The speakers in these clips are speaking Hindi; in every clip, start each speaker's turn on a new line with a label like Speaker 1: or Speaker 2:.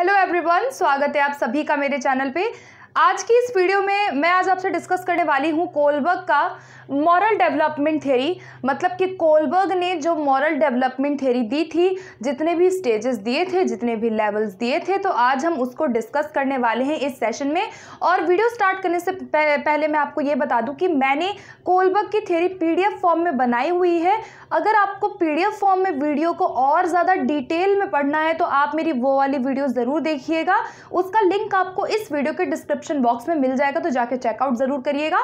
Speaker 1: हेलो एवरीवन स्वागत है आप सभी का मेरे चैनल पे आज की इस वीडियो में मैं आज आपसे डिस्कस करने वाली हूँ कोलबर्ग का मॉरल डेवलपमेंट थ्योरी मतलब कि कोलबर्ग ने जो मॉरल डेवलपमेंट थ्योरी दी थी जितने भी स्टेजेस दिए थे जितने भी लेवल्स दिए थे तो आज हम उसको डिस्कस करने वाले हैं इस सेशन में और वीडियो स्टार्ट करने से पहले मैं आपको ये बता दूँ कि मैंने कोलबर्ग की थ्योरी पी फॉर्म में बनाई हुई है अगर आपको पीडीएफ फॉर्म में वीडियो को और ज़्यादा डिटेल में पढ़ना है तो आप मेरी वो वाली वीडियो ज़रूर देखिएगा उसका लिंक आपको इस वीडियो के डिस्क्रिप्शन बॉक्स में मिल जाएगा तो जाके चेकआउट ज़रूर करिएगा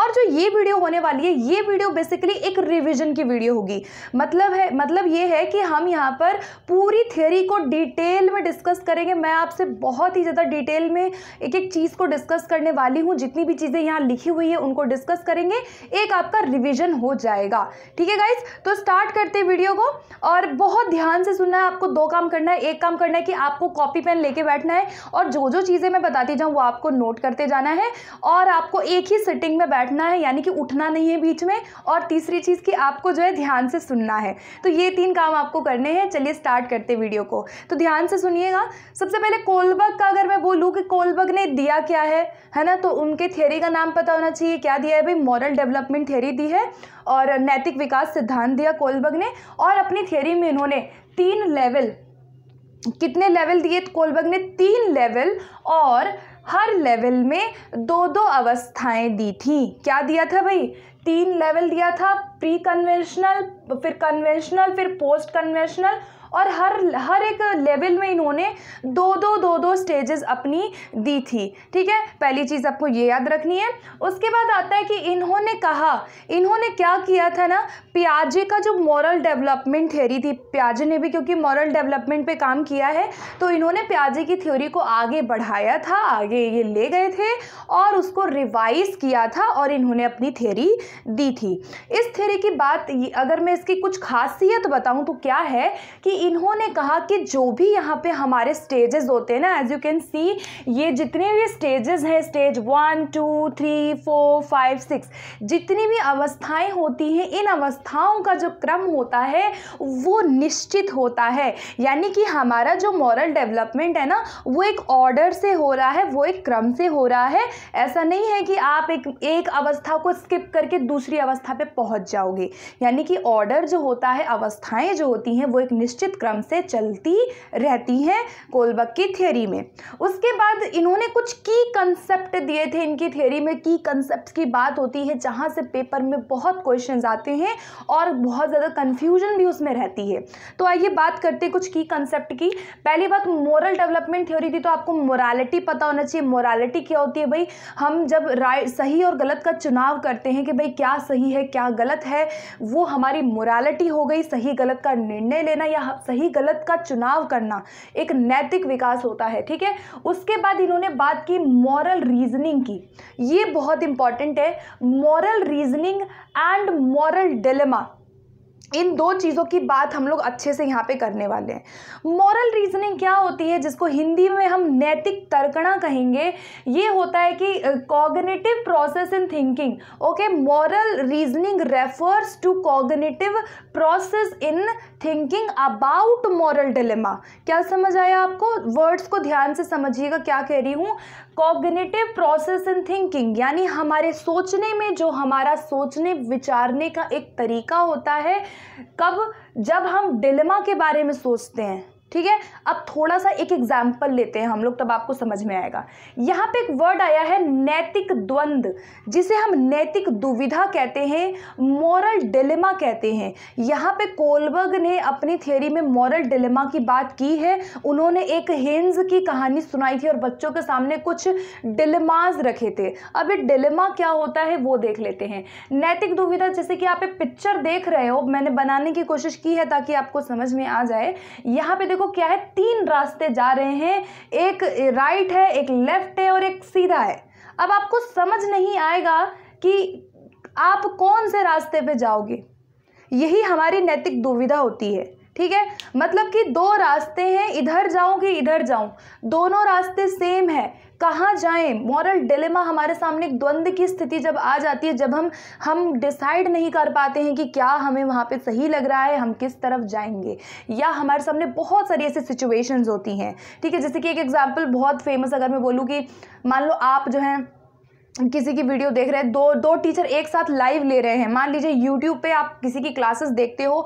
Speaker 1: और जो ये वीडियो होने वाली है ये वीडियो बेसिकली एक रिविजन की वीडियो होगी मतलब है मतलब ये है कि हम यहाँ पर पूरी थियोरी को डिटेल में डिस्कस करेंगे मैं आपसे बहुत ही ज़्यादा डिटेल में एक एक चीज़ को डिस्कस करने वाली हूँ जितनी भी चीज़ें यहाँ लिखी हुई है उनको डिस्कस करेंगे एक आपका रिविजन हो जाएगा ठीक है गाइज तो तो स्टार्ट करते हैं वीडियो को और बहुत ध्यान से सुनना है आपको दो काम करना है एक काम करना है कि आपको कॉपी पेन लेके बैठना है और जो जो चीज़ें मैं बताती जाऊँ वो आपको नोट करते जाना है और आपको एक ही सिटिंग में बैठना है यानी कि उठना नहीं है बीच में और तीसरी चीज़ की आपको जो है ध्यान से सुनना है तो ये तीन काम आपको करने हैं चलिए स्टार्ट करते वीडियो को तो ध्यान से सुनिएगा सबसे पहले कोलबग का अगर मैं बोलूँ कि कोलबग ने दिया क्या है है ना तो उनके थेरी का नाम पता होना चाहिए क्या दिया है भाई मॉरल डेवलपमेंट थेरी दी है और नैतिक विकास सिद्धांत दिया कोलबर्ग ने और अपनी थियोरी में इन्होंने तीन लेवल कितने लेवल दिए कोलबर्ग ने तीन लेवल और हर लेवल में दो दो अवस्थाएं दी थी क्या दिया था भाई तीन लेवल दिया था प्री कन्वेंशनल फिर कन्वेंशनल फिर पोस्ट कन्वेंशनल और हर हर एक लेवल में इन्होंने दो दो दो दो स्टेजेस अपनी दी थी ठीक है पहली चीज़ आपको ये याद रखनी है उसके बाद आता है कि इन्होंने कहा इन्होंने क्या किया था ना प्याजे का जो मॉरल डेवलपमेंट थ्योरी थी प्याजे ने भी क्योंकि मॉरल डेवलपमेंट पर काम किया है तो इन्होंने प्याजे की थ्योरी को आगे बढ़ाया था आगे ये ले गए थे और उसको रिवाइज किया था और इन्होंने अपनी थ्योरी दी थी इस थ्योरी की बात अगर मैं इसकी कुछ खासियत बताऊँ तो क्या है कि इन्होंने कहा कि जो भी यहाँ पे हमारे स्टेजेस होते हैं ना एज यू कैन सी ये जितने भी स्टेजेस हैं stage one two three four five six जितनी भी अवस्थाएं होती हैं इन अवस्थाओं का जो क्रम होता है वो निश्चित होता है यानी कि हमारा जो मॉरल डेवलपमेंट है ना वो एक ऑर्डर से हो रहा है वो एक क्रम से हो रहा है ऐसा नहीं है कि आप एक एक अवस्था को स्किप करके दूसरी अवस्था पे पहुंच जाओगे यानी कि ऑर्डर जो होता है अवस्थाएं जो होती हैं वो एक निश्चित निश्चित क्रम से चलती रहती हैं कोलबक की थ्योरी में उसके बाद इन्होंने कुछ की कंसेप्ट दिए थे इनकी थ्योरी में की कंसेप्ट की बात होती है जहाँ से पेपर में बहुत क्वेश्चन आते हैं और बहुत ज़्यादा कन्फ्यूजन भी उसमें रहती है तो आइए बात करते कुछ की कंसेप्ट की पहली बात मॉरल डेवलपमेंट थ्योरी थी तो आपको मोरालिटी पता होना चाहिए मोरालिटी क्या होती है भाई हम जब राय सही और गलत का चुनाव करते हैं कि भाई क्या सही है क्या गलत है वो हमारी मोरालिटी हो गई सही गलत का निर्णय लेना या सही गलत का चुनाव करना एक नैतिक विकास होता है ठीक है उसके बाद इन्होंने बात की मॉरल रीजनिंग की ये बहुत इंपॉर्टेंट है moral reasoning and moral dilemma इन दो चीज़ों की बात हम लोग अच्छे से यहाँ पे करने वाले हैं मॉरल रीजनिंग क्या होती है जिसको हिंदी में हम नैतिक तर्कणा कहेंगे ये होता है कि cognitive process in thinking okay moral reasoning refers to cognitive process in thinking about moral dilemma क्या समझ आया आपको वर्ड्स को ध्यान से समझिएगा क्या कह रही हूँ कॉग्निटिव प्रोसेस इन थिंकिंग यानी हमारे सोचने में जो हमारा सोचने विचारने का एक तरीका होता है कब जब हम डिलेमा के बारे में सोचते हैं ठीक है अब थोड़ा सा एक एग्जाम्पल लेते हैं हम लोग तब आपको समझ में आएगा यहाँ पे एक वर्ड आया है नैतिक द्वंद जिसे हम नैतिक दुविधा कहते हैं मॉरल डिलेमा कहते हैं यहाँ पे कोलबर्ग ने अपनी थ्योरी में मॉरल डिलेमा की बात की है उन्होंने एक हेंज की कहानी सुनाई थी और बच्चों के सामने कुछ डिलेमाज रखे थे अब ये डिलेमा क्या होता है वो देख लेते हैं नैतिक दुविधा जैसे कि आप एक पिक्चर देख रहे हो मैंने बनाने की कोशिश की है ताकि आपको समझ में आ जाए यहाँ पे देखो देखो क्या है तीन रास्ते जा रहे हैं एक राइट है एक लेफ्ट है और एक सीधा है अब आपको समझ नहीं आएगा कि आप कौन से रास्ते पे जाओगे यही हमारी नैतिक दुविधा होती है ठीक है मतलब कि दो रास्ते हैं इधर जाऊं कि इधर जाऊं दोनों रास्ते सेम है कहाँ जाएं मॉरल डिलेमा हमारे सामने एक द्वंद्व की स्थिति जब आ जाती है जब हम हम डिसाइड नहीं कर पाते हैं कि क्या हमें वहाँ पे सही लग रहा है हम किस तरफ जाएंगे या हमारे सामने बहुत सारी ऐसी सिचुएशंस होती हैं ठीक है जैसे कि एक एग्जाम्पल बहुत फेमस अगर मैं बोलूँ कि मान लो आप जो हैं किसी की वीडियो देख रहे हैं दो दो टीचर एक साथ लाइव ले रहे हैं मान लीजिए यूट्यूब पे आप किसी की क्लासेस देखते हो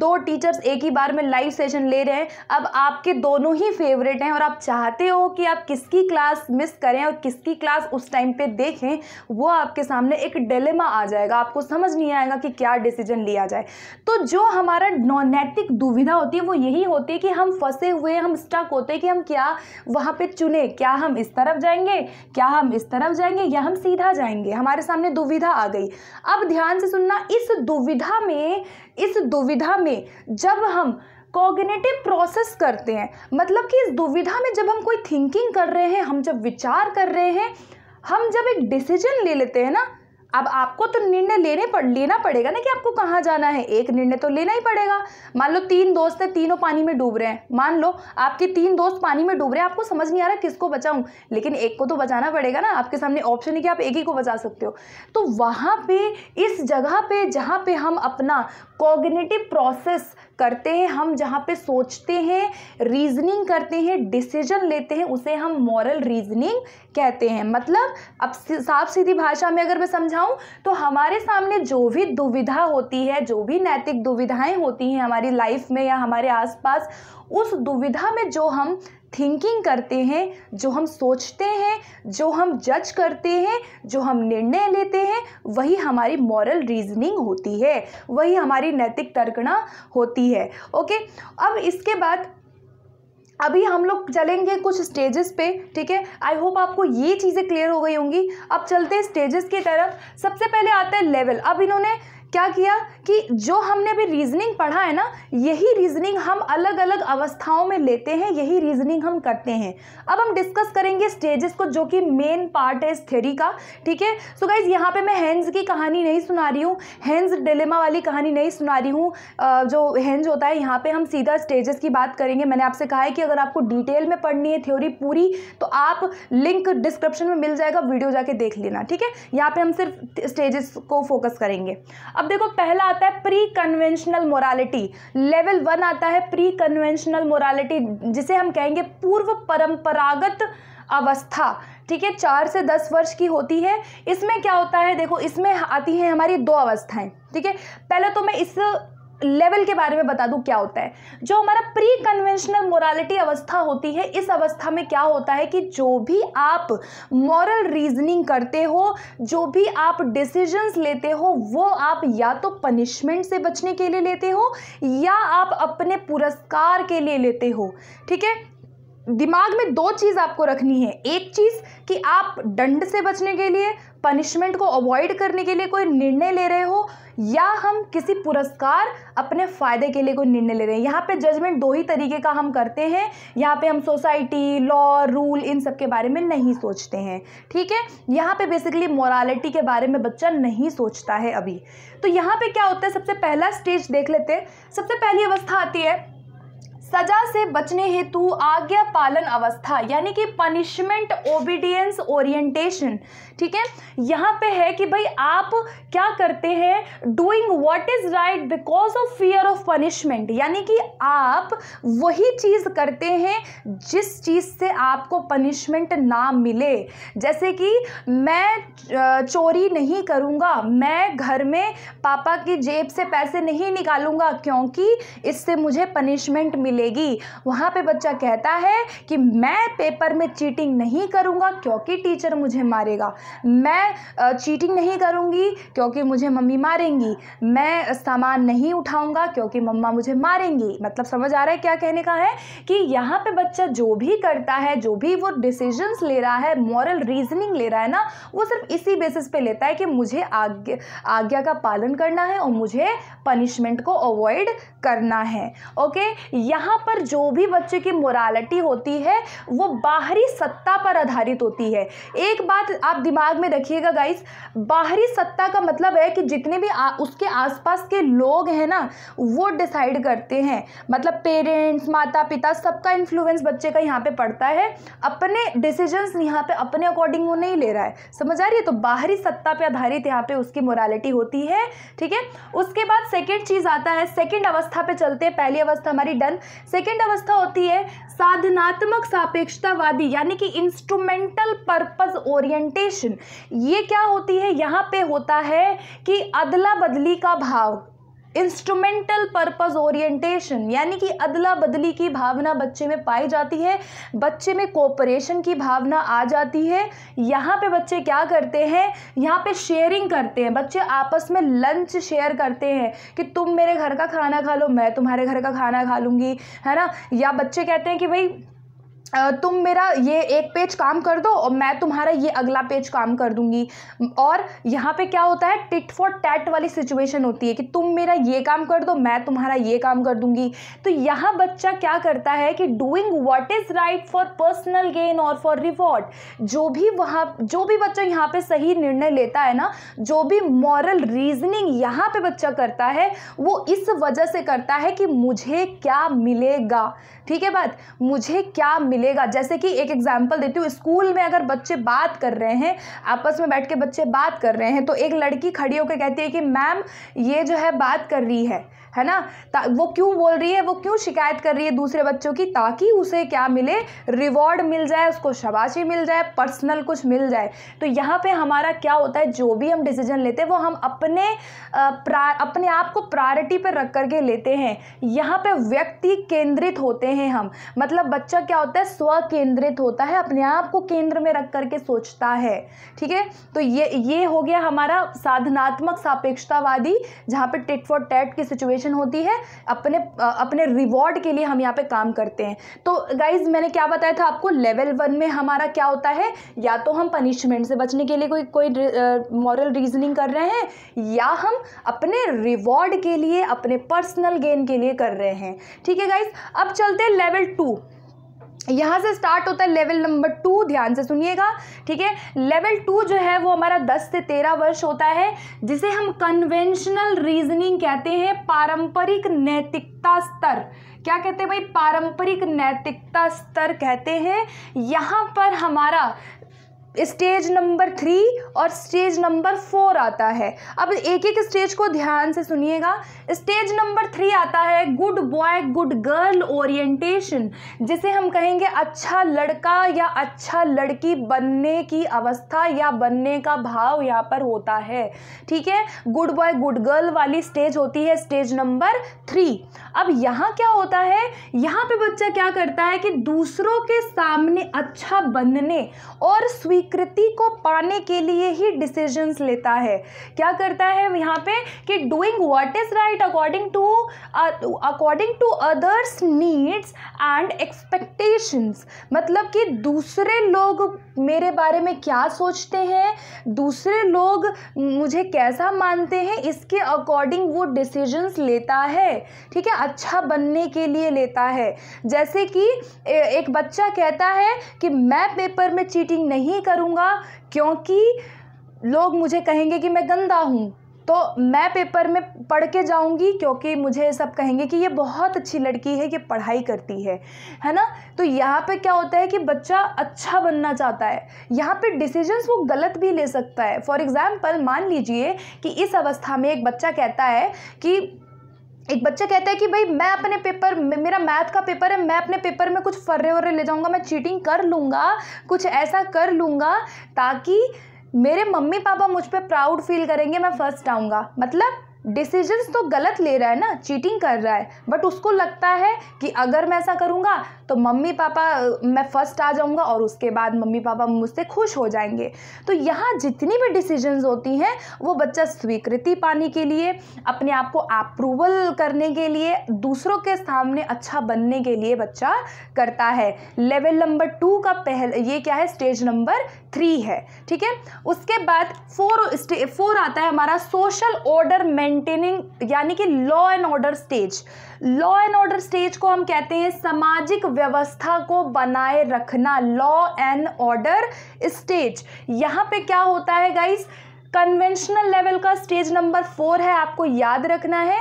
Speaker 1: दो टीचर्स एक ही बार में लाइव सेशन ले रहे हैं अब आपके दोनों ही फेवरेट हैं और आप चाहते हो कि आप किसकी क्लास मिस करें और किसकी क्लास उस टाइम पे देखें वो आपके सामने एक डिलेमा आ जाएगा आपको समझ नहीं आएगा कि क्या डिसीजन लिया जाए तो जो हमारा नैतिक दुविधा होती है वो यही होती है कि हम फंसे हुए हम स्टक होते हैं कि हम क्या वहाँ पर चुने क्या हम इस तरफ जाएंगे क्या हम इस तरफ जाएंगे या हम सीधा जाएंगे हमारे सामने दुविधा आ गई अब ध्यान से सुनना इस दुविधा में इस दुविधा में जब हम कॉग्नेटिव प्रोसेस करते हैं मतलब कि इस दुविधा में जब हम कोई थिंकिंग कर रहे हैं हम जब विचार कर रहे हैं हम जब एक डिसीजन ले लेते हैं ना अब आपको तो निर्णय लेने पर लेना पड़ेगा ना कि आपको कहाँ जाना है एक निर्णय तो लेना ही पड़ेगा मान लो तीन दोस्त हैं तीनों पानी में डूब रहे हैं मान लो आपके तीन दोस्त पानी में डूब रहे हैं आपको समझ नहीं आ रहा किसको बचाऊं लेकिन एक को तो बचाना पड़ेगा ना आपके सामने ऑप्शन है कि आप एक ही को बचा सकते हो तो वहाँ पर इस जगह पर जहाँ पर हम अपना कॉग्नेटिव प्रोसेस करते हैं हम जहाँ पे सोचते हैं रीजनिंग करते हैं डिसीजन लेते हैं उसे हम मॉरल रीजनिंग कहते हैं मतलब अब साफ सीधी भाषा में अगर मैं समझाऊँ तो हमारे सामने जो भी दुविधा होती है जो भी नैतिक दुविधाएं होती हैं हमारी लाइफ में या हमारे आसपास उस दुविधा में जो हम थिंकिंग करते हैं जो हम सोचते हैं जो हम जज करते हैं जो हम निर्णय लेते हैं वही हमारी मॉरल रीजनिंग होती है वही हमारी नैतिक तर्कणा होती है ओके अब इसके बाद अभी हम लोग चलेंगे कुछ स्टेजेस पे ठीक है आई होप आपको ये चीज़ें क्लियर हो गई होंगी अब चलते हैं स्टेजेस की तरफ सबसे पहले आता है लेवल अब इन्होंने क्या किया कि जो हमने अभी रीजनिंग पढ़ा है ना यही रीजनिंग हम अलग अलग अवस्थाओं में लेते हैं यही रीजनिंग हम करते हैं अब हम डिस्कस करेंगे स्टेजेस को जो कि मेन पार्ट है इस थ्योरी का ठीक है सो गाइज यहाँ पे मैं हैंज की कहानी नहीं सुना रही हूँ हैंज डिलेमा वाली कहानी नहीं सुना रही हूँ जो हैंज होता है यहाँ पर हम सीधा स्टेजेस की बात करेंगे मैंने आपसे कहा है कि अगर आपको डिटेल में पढ़नी है थ्योरी पूरी तो आप लिंक डिस्क्रिप्शन में मिल जाएगा वीडियो जाके देख लेना ठीक है यहाँ पर हम सिर्फ स्टेजेस को फोकस करेंगे अब देखो पहला आता है pre conventional morality level one आता है प्री कन्वेंशनल मोरालिटी जिसे हम कहेंगे पूर्व परंपरागत अवस्था ठीक है चार से दस वर्ष की होती है इसमें क्या होता है देखो इसमें आती है हमारी दो अवस्थाएं ठीक है पहले तो मैं इस लेवल के बारे में बता दूं क्या होता है जो हमारा प्री कन्वेंशनल मोरालिटी अवस्था होती है इस अवस्था में क्या होता है कि जो भी आप मॉरल रीजनिंग करते हो जो भी आप डिसीजंस लेते हो वो आप या तो पनिशमेंट से बचने के लिए लेते हो या आप अपने पुरस्कार के लिए लेते हो ठीक है दिमाग में दो चीज़ आपको रखनी है एक चीज़ कि आप दंड से बचने के लिए पनिशमेंट को अवॉइड करने के लिए कोई निर्णय ले रहे हो या हम किसी पुरस्कार अपने फ़ायदे के लिए कोई निर्णय ले रहे हैं यहाँ पे जजमेंट दो ही तरीके का हम करते हैं यहाँ पे हम सोसाइटी लॉ रूल इन सब के बारे में नहीं सोचते हैं ठीक है यहाँ पे बेसिकली मोरालिटी के बारे में बच्चा नहीं सोचता है अभी तो यहाँ पे क्या होता है सबसे पहला स्टेज देख लेते हैं सबसे पहली अवस्था आती है सजा से बचने हेतु आज्ञा पालन अवस्था यानी कि पनिशमेंट ओबीडियंस ओरिएंटेशन ठीक है यहाँ पे है कि भाई आप क्या करते हैं doing what is right because of fear of punishment यानी कि आप वही चीज़ करते हैं जिस चीज़ से आपको पनिशमेंट ना मिले जैसे कि मैं चोरी नहीं करूँगा मैं घर में पापा की जेब से पैसे नहीं निकालूंगा क्योंकि इससे मुझे पनिशमेंट मिले मिलेगी वहाँ पे बच्चा कहता है कि मैं पेपर में चीटिंग नहीं करूँगा क्योंकि टीचर मुझे मारेगा मैं चीटिंग नहीं करूँगी क्योंकि मुझे मम्मी मारेंगी मैं सामान नहीं उठाऊँगा क्योंकि मम्मा मुझे मारेंगी मतलब समझ आ रहा है क्या कहने का है कि यहाँ पर बच्चा जो भी करता है जो भी वो डिसीजन ले रहा है मॉरल रीजनिंग ले रहा है ना वो सिर्फ इसी बेसिस पे लेता है कि मुझे आज्ञा आज्ञा का पालन करना है और मुझे पनिशमेंट को अवॉइड करना है ओके यहाँ यहाँ पर जो भी बच्चे की मोरालिटी होती है वो बाहरी सत्ता पर आधारित होती है एक बात आप दिमाग में रखिएगा गाइस बाहरी सत्ता का मतलब है कि जितने भी आ, उसके आसपास के लोग हैं ना वो डिसाइड करते हैं मतलब पेरेंट्स माता पिता सबका इन्फ्लुएंस बच्चे का यहाँ पर पड़ता है अपने डिसीजन यहाँ पर अपने अकॉर्डिंग वो नहीं ले रहा है समझ आ रही है तो बाहरी सत्ता पर आधारित यहाँ पे उसकी मोरालिटी होती है ठीक है उसके बाद सेकेंड चीज़ आता है सेकेंड अवस्था पे चलते हैं पहली अवस्था हमारी डन सेकेंड अवस्था होती है साधनात्मक सापेक्षतावादी यानी कि इंस्ट्रूमेंटल पर्पज ओरिएंटेशन ये क्या होती है यहाँ पे होता है कि अदला बदली का भाव इंस्ट्रूमेंटल पर्पज ओरिएंटेशन यानी कि अदला बदली की भावना बच्चे में पाई जाती है बच्चे में कोऑपरेशन की भावना आ जाती है यहाँ पे बच्चे क्या करते हैं यहाँ पे शेयरिंग करते हैं बच्चे आपस में लंच शेयर करते हैं कि तुम मेरे घर का खाना खा लो मैं तुम्हारे घर का खाना खा लूँगी है ना या बच्चे कहते हैं कि भाई तुम मेरा ये एक पेज काम कर दो और मैं तुम्हारा ये अगला पेज काम कर दूंगी और यहाँ पे क्या होता है टिट फॉर टैट वाली सिचुएशन होती है कि तुम मेरा ये काम कर दो मैं तुम्हारा ये काम कर दूंगी तो यहाँ बच्चा क्या करता है कि doing what is right for personal gain और फॉर रिवॉर्ड जो भी वहाँ जो भी बच्चा यहाँ पर सही निर्णय लेता है ना जो भी मॉरल रीजनिंग यहाँ पर बच्चा करता है वो इस वजह से करता है कि मुझे क्या मिलेगा ठीक है बात मुझे क्या मिलेगा जैसे कि एक एग्जाम्पल देती हूँ स्कूल में अगर बच्चे बात कर रहे हैं आपस में बैठ के बच्चे बात कर रहे हैं तो एक लड़की खड़ी होकर कहती है कि मैम ये जो है बात कर रही है है ना वो क्यों बोल रही है वो क्यों शिकायत कर रही है दूसरे बच्चों की ताकि उसे क्या मिले रिवॉर्ड मिल जाए उसको शबाशी मिल जाए पर्सनल कुछ मिल जाए तो यहाँ पे हमारा क्या होता है जो भी हम डिसीजन लेते हैं वो हम अपने अपने आप को प्रायोरिटी पर रख करके लेते हैं यहाँ पे व्यक्ति केंद्रित होते हैं हम मतलब बच्चा क्या होता है स्व केंद्रित होता है अपने आप को केंद्र में रख करके सोचता है ठीक है तो ये ये हो गया हमारा साधनात्मक सापेक्षतावादी जहाँ पे टिट फॉर टैट की सिचुएशन मोटिवेशन होती है अपने अपने रिवॉर्ड के लिए हम यहाँ पे काम करते हैं तो गाइज मैंने क्या बताया था आपको लेवल वन में हमारा क्या होता है या तो हम पनिशमेंट से बचने के लिए कोई कोई मॉरल रीजनिंग कर रहे हैं या हम अपने रिवॉर्ड के लिए अपने पर्सनल गेन के लिए कर रहे हैं ठीक है गाइज अब चलते हैं लेवल टू यहाँ से स्टार्ट होता है लेवल नंबर टू ध्यान से सुनिएगा ठीक है लेवल टू जो है वो हमारा दस से तेरह वर्ष होता है जिसे हम कन्वेंशनल रीजनिंग कहते हैं पारंपरिक नैतिकता स्तर क्या कहते हैं भाई पारंपरिक नैतिकता स्तर कहते हैं यहाँ पर हमारा स्टेज नंबर थ्री और स्टेज नंबर फोर आता है अब एक एक स्टेज को ध्यान से सुनिएगा स्टेज नंबर थ्री आता है good boy good girl orientation जिसे हम कहेंगे अच्छा लड़का या अच्छा लड़की बनने की अवस्था या बनने का भाव यहाँ पर होता है ठीक है गुड बॉय गुड गर्ल वाली स्टेज होती है स्टेज नंबर थ्री अब यहाँ क्या होता है यहाँ पर बच्चा क्या करता है कि दूसरों के सामने अच्छा बनने और स्वी स्वीकृति को पाने के लिए ही डिसीजंस लेता है क्या करता है यहाँ पे कि doing what is right according to according to others needs and expectations मतलब कि दूसरे लोग मेरे बारे में क्या सोचते हैं दूसरे लोग मुझे कैसा मानते हैं इसके अकॉर्डिंग वो डिसीजंस लेता है ठीक है अच्छा बनने के लिए लेता है जैसे कि एक बच्चा कहता है कि मैं पेपर में चीटिंग नहीं कर करूँगा क्योंकि लोग मुझे कहेंगे कि मैं गंदा हूँ तो मैं पेपर में पढ़ के जाऊंगी क्योंकि मुझे सब कहेंगे कि ये बहुत अच्छी लड़की है ये पढ़ाई करती है है ना तो यहाँ पे क्या होता है कि बच्चा अच्छा बनना चाहता है यहाँ पे डिसीजंस वो गलत भी ले सकता है फॉर एग्ज़ाम्पल मान लीजिए कि इस अवस्था में एक बच्चा कहता है कि एक बच्चा कहता है कि भाई मैं अपने पेपर मेरा मैथ का पेपर है मैं अपने पेपर में कुछ फर्रे वर्रे ले जाऊंगा मैं चीटिंग कर लूँगा कुछ ऐसा कर लूँगा ताकि मेरे मम्मी पापा मुझ पर प्राउड फील करेंगे मैं फर्स्ट आऊँगा मतलब डिसीजंस तो गलत ले रहा है ना चीटिंग कर रहा है बट उसको लगता है कि अगर मैं ऐसा करूँगा तो मम्मी पापा मैं फ़र्स्ट आ जाऊँगा और उसके बाद मम्मी पापा मुझसे खुश हो जाएंगे तो यहाँ जितनी भी डिसीजंस होती हैं वो बच्चा स्वीकृति पाने के लिए अपने आप को अप्रूवल करने के लिए दूसरों के सामने अच्छा बनने के लिए बच्चा करता है लेवल नंबर टू का पहल ये क्या है स्टेज नंबर थ्री है ठीक है उसके बाद फोर फोर आता है हमारा सोशल ऑर्डर मेंटेनिंग यानी कि law and order stage law and order stage को हम कहते हैं सामाजिक व्यवस्था को बनाए रखना लॉ एंड ऑर्डर स्टेज यहाँ पे क्या होता है गाइस कन्वेंशनल लेवल का स्टेज नंबर फोर है आपको याद रखना है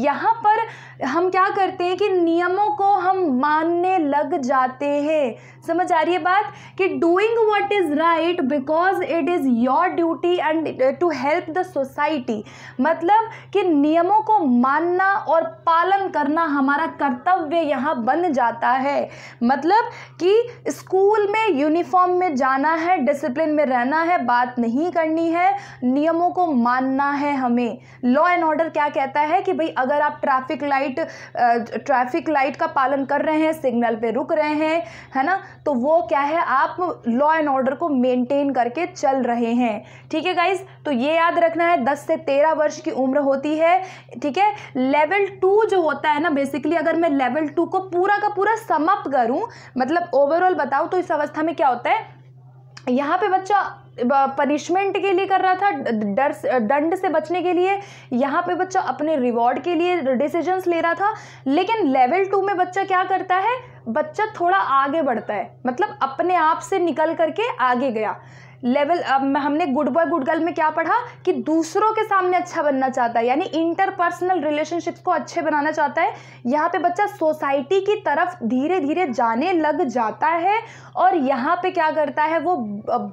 Speaker 1: यहाँ पर हम क्या करते हैं कि नियमों को हम मानने लग जाते हैं समझ आ रही है बात कि doing what is right because it is your duty and to help the society मतलब कि नियमों को मानना और पालन करना हमारा कर्तव्य यहाँ बन जाता है मतलब कि स्कूल में यूनिफॉर्म में जाना है डिसिप्लिन में रहना है बात नहीं करनी है नियमों को मानना है हमें लॉ एंड ऑर्डर क्या कहता है कि भाई अगर आप ट्रैफिक लाइट ट्रैफिक लाइट का पालन कर रहे हैं सिग्नल पे रुक रहे हैं है ना तो वो क्या है आप लॉ एंड ऑर्डर को मेंटेन करके चल रहे हैं ठीक है गाइज तो ये याद रखना है दस से तेरह वर्ष की उम्र होती है ठीक है लेवल टू जो होता है ना बेसिकली अगर मैं लेवल टू को पूरा का पूरा समप करूँ मतलब ओवरऑल बताऊँ तो इस अवस्था में क्या होता है यहाँ पे बच्चा पनिशमेंट के लिए कर रहा था डर दंड से बचने के लिए यहाँ पे बच्चा अपने रिवॉर्ड के लिए डिसीजंस ले रहा था लेकिन लेवल टू में बच्चा क्या करता है बच्चा थोड़ा आगे बढ़ता है मतलब अपने आप से निकल करके आगे गया लेवल अब हमने गुड बॉय गुड गर्ल में क्या पढ़ा कि दूसरों के सामने अच्छा बनना चाहता है यानी इंटरपर्सनल रिलेशनशिप्स को अच्छे बनाना चाहता है यहाँ पे बच्चा सोसाइटी की तरफ धीरे धीरे जाने लग जाता है और यहाँ पे क्या करता है वो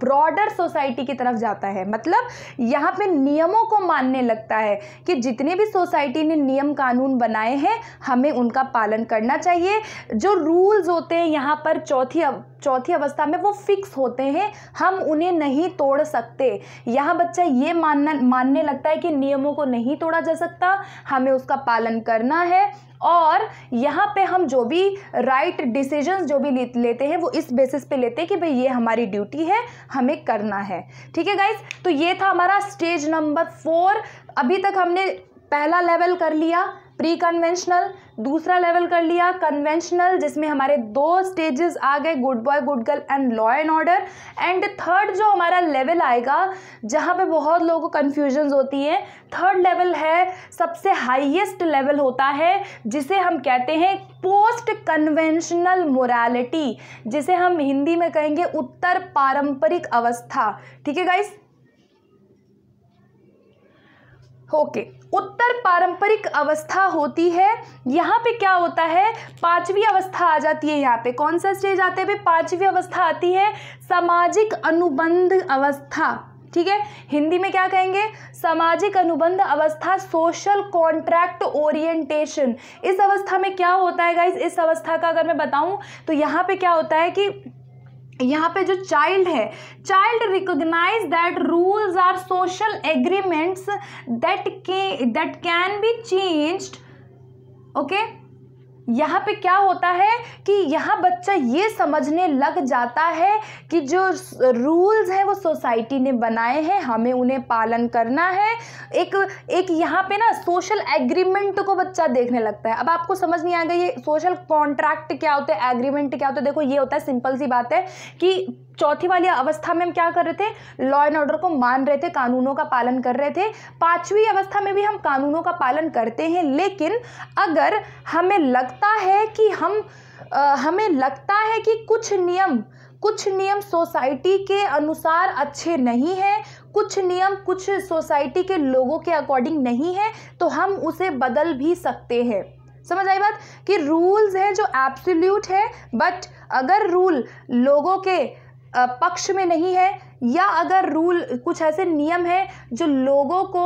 Speaker 1: ब्रॉडर सोसाइटी की तरफ जाता है मतलब यहाँ पे नियमों को मानने लगता है कि जितने भी सोसाइटी ने नियम कानून बनाए हैं हमें उनका पालन करना चाहिए जो रूल्स होते हैं यहाँ पर चौथी चौथी अवस्था में वो फिक्स होते हैं हम उन्हें नहीं तोड़ सकते यहाँ बच्चा ये मानना मानने लगता है कि नियमों को नहीं तोड़ा जा सकता हमें उसका पालन करना है और यहाँ पे हम जो भी राइट right डिसीजंस जो भी लेते हैं वो इस बेसिस पे लेते हैं कि भाई ये हमारी ड्यूटी है हमें करना है ठीक है गाइज तो ये था हमारा स्टेज नंबर फोर अभी तक हमने पहला लेवल कर लिया प्री कन्वेंशनल दूसरा लेवल कर लिया कन्वेंशनल जिसमें हमारे दो स्टेजेस आ गए good boy good girl and law and order and third जो हमारा लेवल आएगा जहाँ पे बहुत लोगों को कन्फ्यूजन्स होती हैं थर्ड लेवल है सबसे हाईएस्ट लेवल होता है जिसे हम कहते हैं पोस्ट कन्वेंशनल मोरालिटी जिसे हम हिंदी में कहेंगे उत्तर पारंपरिक अवस्था ठीक है गाइस ओके उत्तर पारंपरिक अवस्था होती है यहाँ पे क्या होता है पांचवी अवस्था आ जाती है यहाँ पे कौन सा स्टेज आते हैं पांचवी अवस्था आती है सामाजिक अनुबंध अवस्था ठीक है हिंदी में क्या कहेंगे सामाजिक अनुबंध अवस्था सोशल कॉन्ट्रैक्ट ओरिएंटेशन इस अवस्था में क्या होता है गाइज इस अवस्था का अगर मैं बताऊं तो यहाँ पे क्या होता है कि यहाँ पे जो चाइल्ड है child recognize that rules are social agreements that के that can be changed okay यहाँ पे क्या होता है कि यहाँ बच्चा ये समझने लग जाता है कि जो रूल्स हैं वो सोसाइटी ने बनाए हैं हमें उन्हें पालन करना है एक एक यहाँ पे ना सोशल एग्रीमेंट को बच्चा देखने लगता है अब आपको समझ नहीं आएगा ये सोशल कॉन्ट्रैक्ट क्या होता है एग्रीमेंट क्या होता है देखो ये होता है सिंपल सी बात है कि चौथी वाली अवस्था में हम क्या कर रहे थे लॉ एंड ऑर्डर को मान रहे थे कानूनों का पालन कर रहे थे पांचवी अवस्था में भी हम कानूनों का पालन करते हैं लेकिन अगर हमें लगता है कि हम आ, हमें लगता है कि कुछ नियम कुछ नियम सोसाइटी के अनुसार अच्छे नहीं हैं कुछ नियम कुछ सोसाइटी के लोगों के अकॉर्डिंग नहीं है तो हम उसे बदल भी सकते हैं समझ आई बात कि रूल्स हैं जो एब्सोल्यूट है बट अगर रूल लोगों के पक्ष में नहीं है या अगर रूल कुछ ऐसे नियम हैं जो लोगों को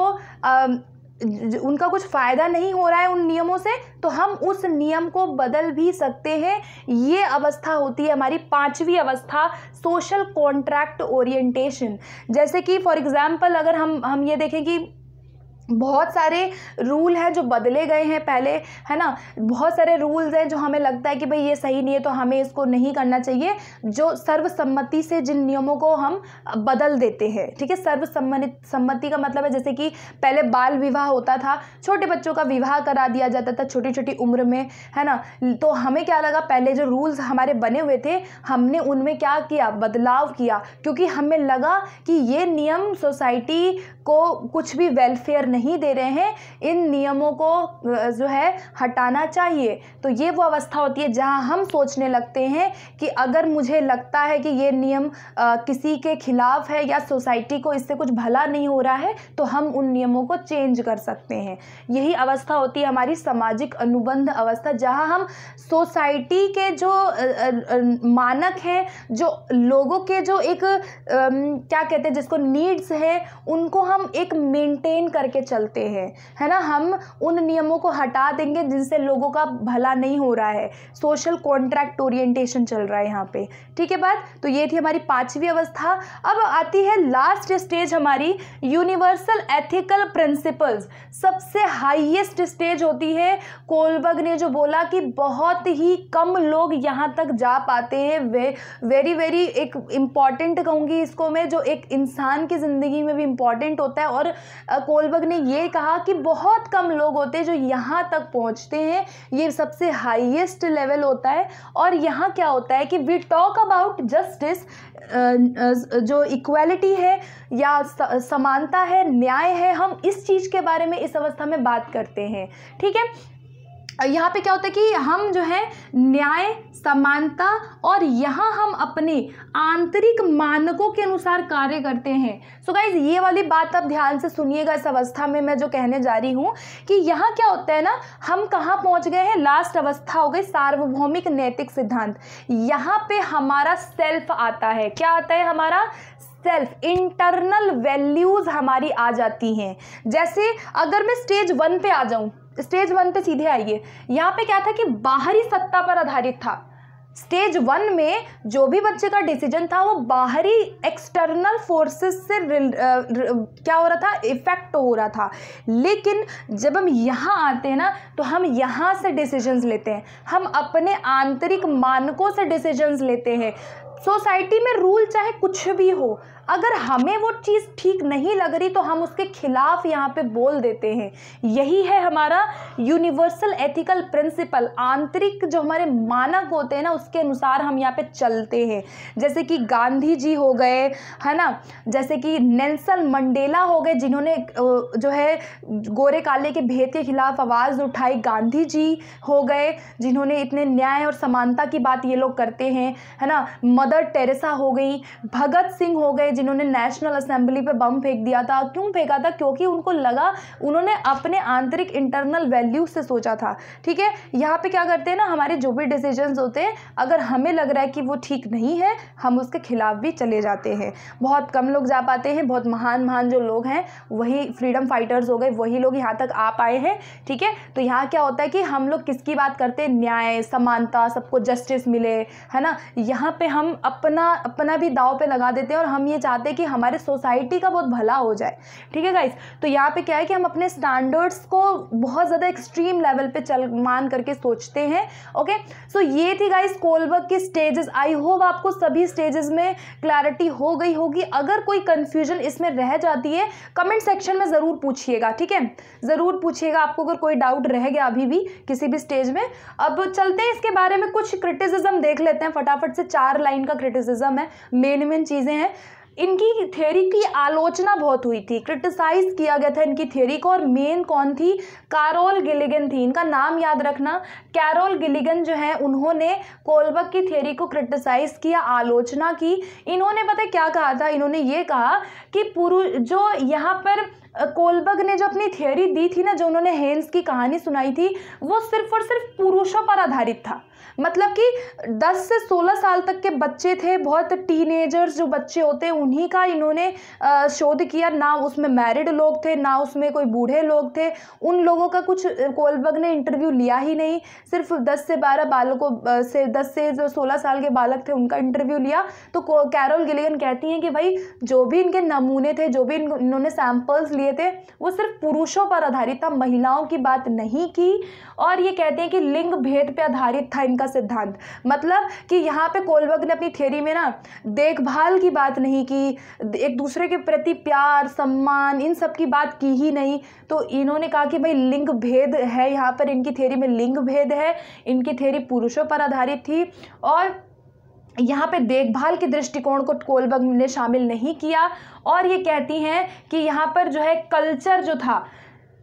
Speaker 1: उनका कुछ फ़ायदा नहीं हो रहा है उन नियमों से तो हम उस नियम को बदल भी सकते हैं ये अवस्था होती है हमारी पांचवी अवस्था सोशल कॉन्ट्रैक्ट ओरिएंटेशन जैसे कि फॉर एग्ज़ाम्पल अगर हम हम ये देखें कि बहुत सारे रूल हैं जो बदले गए हैं पहले है ना बहुत सारे रूल्स हैं जो हमें लगता है कि भाई ये सही नहीं है तो हमें इसको नहीं करना चाहिए जो सर्वसम्मति से जिन नियमों को हम बदल देते हैं ठीक है सर्वसम्मति सम्मति का मतलब है जैसे कि पहले बाल विवाह होता था छोटे बच्चों का विवाह करा दिया जाता था छोटी छोटी उम्र में है ना तो हमें क्या लगा पहले जो रूल्स हमारे बने हुए थे हमने उनमें क्या किया बदलाव किया क्योंकि हमें लगा कि ये नियम सोसाइटी को कुछ भी वेलफेयर नहीं दे रहे हैं इन नियमों को जो है हटाना चाहिए तो ये वो अवस्था होती है जहाँ हम सोचने लगते हैं कि अगर मुझे लगता है कि ये नियम आ, किसी के खिलाफ है या सोसाइटी को इससे कुछ भला नहीं हो रहा है तो हम उन नियमों को चेंज कर सकते हैं यही अवस्था होती है हमारी सामाजिक अनुबंध अवस्था जहाँ हम सोसाइटी के जो मानक हैं जो लोगों के जो एक क्या कहते हैं जिसको नीड्स हैं उनको हम एक मेंटेन करके चलते हैं है ना हम उन नियमों को हटा देंगे जिनसे लोगों का भला नहीं हो रहा है सोशल कॉन्ट्रैक्ट ओरिएंटेशन चल रहा है यहाँ पे ठीक है बात तो ये थी हमारी पांचवी अवस्था अब आती है लास्ट स्टेज हमारी यूनिवर्सल एथिकल प्रिंसिपल्स सबसे हाइएस्ट स्टेज होती है कोलबर्ग ने जो बोला कि बहुत ही कम लोग यहाँ तक जा पाते हैं वे वेरी वेरी एक इम्पॉर्टेंट कहूँगी इसको मैं जो एक इंसान की ज़िंदगी में भी इम्पॉर्टेंट होता है और कोलबर्ग ने ये कहा कि बहुत कम लोग होते हैं जो यहाँ तक पहुँचते हैं ये सबसे हाईएस्ट लेवल होता है और यहाँ क्या होता है कि वी टॉक अबाउट जस्टिस जो इक्वालिटी है या समानता है न्याय है हम इस चीज़ के बारे में इस अवस्था में बात करते हैं ठीक है यहाँ पे क्या होता है कि हम जो है न्याय समानता और यहाँ हम अपने आंतरिक मानकों के अनुसार कार्य करते हैं सो so गाइज ये वाली बात आप ध्यान से सुनिएगा इस अवस्था में मैं जो कहने जा रही हूँ कि यहाँ क्या होता है ना हम कहाँ पहुँच गए हैं लास्ट अवस्था हो गई सार्वभौमिक नैतिक सिद्धांत यहाँ पे हमारा सेल्फ आता है क्या आता है हमारा सेल्फ इंटरनल वैल्यूज़ हमारी आ जाती हैं जैसे अगर मैं स्टेज वन पे आ जाऊँ स्टेज वन पे सीधे आइए यहाँ पे क्या था कि बाहरी सत्ता पर आधारित था स्टेज वन में जो भी बच्चे का डिसीजन था वो बाहरी एक्सटर्नल फोर्सेस से रिल, रि, क्या हो रहा था इफेक्ट हो रहा था लेकिन जब हम यहाँ आते हैं ना तो हम यहाँ से डिसीजंस लेते हैं हम अपने आंतरिक मानकों से डिसीजंस लेते हैं सोसाइटी में रूल चाहे कुछ भी हो अगर हमें वो चीज़ ठीक नहीं लग रही तो हम उसके खिलाफ यहाँ पे बोल देते हैं यही है हमारा यूनिवर्सल एथिकल प्रिंसिपल आंतरिक जो हमारे मानक होते हैं ना उसके अनुसार हम यहाँ पे चलते हैं जैसे कि गांधी जी हो गए है ना जैसे कि नेल्सन मंडेला हो गए जिन्होंने जो है गोरे काले के भेद के खिलाफ आवाज़ उठाई गांधी जी हो गए जिन्होंने इतने न्याय और समानता की बात ये लोग करते हैं है ना मदर टेरेसा हो गई भगत सिंह हो गए जिन्होंने नेशनल असेंबली पे बम फेंक दिया था क्यों फेंका था क्योंकि उनको लगा उन्होंने अपने आंतरिक इंटरनल वैल्यू से सोचा था ठीक है यहाँ पे क्या करते हैं ना हमारे जो भी डिसीजन होते हैं अगर हमें लग रहा है कि वो ठीक नहीं है हम उसके खिलाफ भी चले जाते हैं बहुत कम लोग जा पाते हैं बहुत महान महान जो लोग हैं वही फ्रीडम फाइटर्स हो गए वही लोग यहाँ तक आ पाए हैं ठीक है तो यहाँ क्या होता है कि हम लोग किसकी बात करते हैं न्याय समानता सबको जस्टिस मिले है ना यहाँ पे हम अपना अपना भी दाव पे लगा देते हैं और हम ये चाहते हैं कि हमारे सोसाइटी का बहुत भला हो जाए ठीक है गाइज तो यहाँ पे क्या है कि हम अपने स्टैंडर्ड्स को बहुत ज़्यादा एक्सट्रीम लेवल पे चल मान करके सोचते हैं ओके सो so, ये थी गाइज कोलबर्ग की स्टेजेस आई होप आपको सभी स्टेजेस में क्लैरिटी हो गई होगी अगर कोई कन्फ्यूजन इसमें रह जाती है कमेंट सेक्शन में ज़रूर पूछिएगा ठीक है ज़रूर पूछिएगा आपको अगर कोई डाउट रह गया अभी भी किसी भी स्टेज में अब चलते हैं इसके बारे में कुछ क्रिटिसिज्म देख लेते हैं फटाफट से चार लाइन का क्रिटिसिज्म है मेन मेन चीज़ें हैं इनकी थ्योरी की आलोचना बहुत हुई थी क्रिटिसाइज किया गया था इनकी थ्योरी को और मेन कौन थी कारोल गिलिगन थी इनका नाम याद रखना कैरोल गिलिगन जो है उन्होंने कोलबक की थ्योरी को क्रिटिसाइज किया आलोचना की इन्होंने पता क्या कहा था इन्होंने ये कहा कि पुरुष जो यहाँ पर कोलबग ने जो अपनी थ्योरी दी थी ना जो उन्होंने हेन्स की कहानी सुनाई थी वो सिर्फ और सिर्फ पुरुषों पर आधारित था मतलब कि 10 से 16 साल तक के बच्चे थे बहुत टीनेजर्स जो बच्चे होते हैं उन्हीं का इन्होंने शोध किया ना उसमें मैरिड लोग थे ना उसमें कोई बूढ़े लोग थे उन लोगों का कुछ कोलबर्ग ने इंटरव्यू लिया ही नहीं सिर्फ दस से बारह बालकों से दस से जो सोलह साल के बालक थे उनका इंटरव्यू लिया तो कैरोल गिलियन कहती हैं कि भाई जो भी इनके नमूने थे जो भी इन्होंने सैम्पल्स लिए थे वो सिर्फ पुरुषों पर आधारित था महिलाओं की बात नहीं की और ये कहते हैं कि लिंग भेद पर आधारित था इनका का सिद्धांत मतलब कि यहाँ पे कोलबर्ग ने अपनी थ्योरी में ना देखभाल की बात नहीं की एक दूसरे के प्रति प्यार सम्मान इन सब की बात की ही नहीं तो इन्होंने कहा कि भाई लिंग भेद है यहाँ पर इनकी थ्योरी में लिंग भेद है इनकी थ्योरी पुरुषों पर आधारित थी और यहाँ पे देखभाल के दृष्टिकोण को कोलबर्ग ने शामिल नहीं किया और ये कहती हैं कि यहाँ पर जो है कल्चर जो था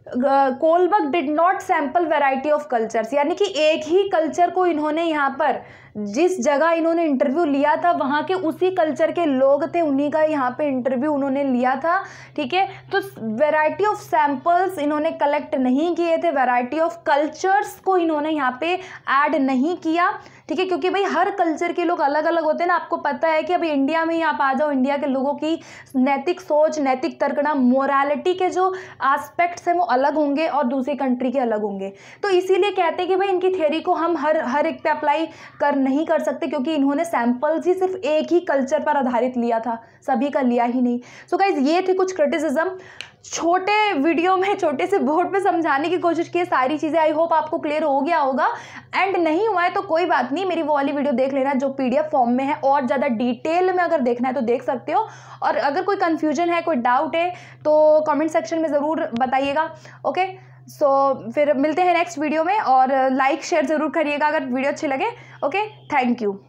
Speaker 1: Kohlberg did not sample variety of cultures यानी कि एक ही कल्चर को इन्होंने यहाँ पर जिस जगह इन्होंने इंटरव्यू लिया था वहाँ के उसी कल्चर के लोग थे उन्हीं का यहाँ पे इंटरव्यू उन्होंने लिया था ठीक है तो वैरायटी ऑफ सैम्पल्स इन्होंने कलेक्ट नहीं किए थे वैरायटी ऑफ कल्चर्स को इन्होंने यहाँ पे ऐड नहीं किया ठीक है क्योंकि भाई हर कल्चर के लोग अलग अलग होते हैं ना आपको पता है कि अभी इंडिया में ही आप आ जाओ इंडिया के लोगों की नैतिक सोच नैतिक तर्कना मोरालिटी के जो आस्पेक्ट्स हैं वो अलग होंगे और दूसरी कंट्री के अलग होंगे तो इसीलिए कहते हैं कि भाई इनकी थ्योरी को हम हर हर एक पे अप्लाई कर नहीं कर सकते क्योंकि इन्होंने सैंपल्स ही सिर्फ एक ही कल्चर पर आधारित लिया था सभी का लिया ही नहीं सो so गाइज ये थी कुछ क्रिटिसिज्म छोटे वीडियो में छोटे से बोर्ड पे समझाने की कोशिश की सारी चीज़ें आई होप आपको क्लियर हो गया होगा एंड नहीं हुआ है तो कोई बात नहीं मेरी वो वाली वीडियो देख लेना जो पीडीएफ फॉर्म में है और ज़्यादा डिटेल में अगर देखना है तो देख सकते हो और अगर कोई कन्फ्यूजन है कोई डाउट है तो कमेंट सेक्शन में ज़रूर बताइएगा ओके सो so, फिर मिलते हैं नेक्स्ट वीडियो में और लाइक शेयर ज़रूर करिएगा अगर वीडियो अच्छे लगे ओके थैंक यू